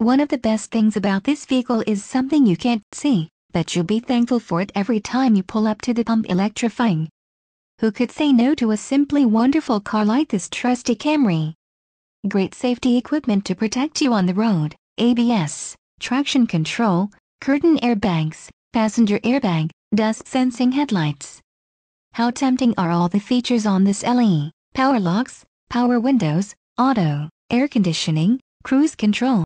One of the best things about this vehicle is something you can't see, but you'll be thankful for it every time you pull up to the pump electrifying. Who could say no to a simply wonderful car like this trusty Camry? Great safety equipment to protect you on the road, ABS, traction control, curtain airbags, passenger airbag, dust sensing headlights. How tempting are all the features on this LE, power locks, power windows, auto, air conditioning, cruise control,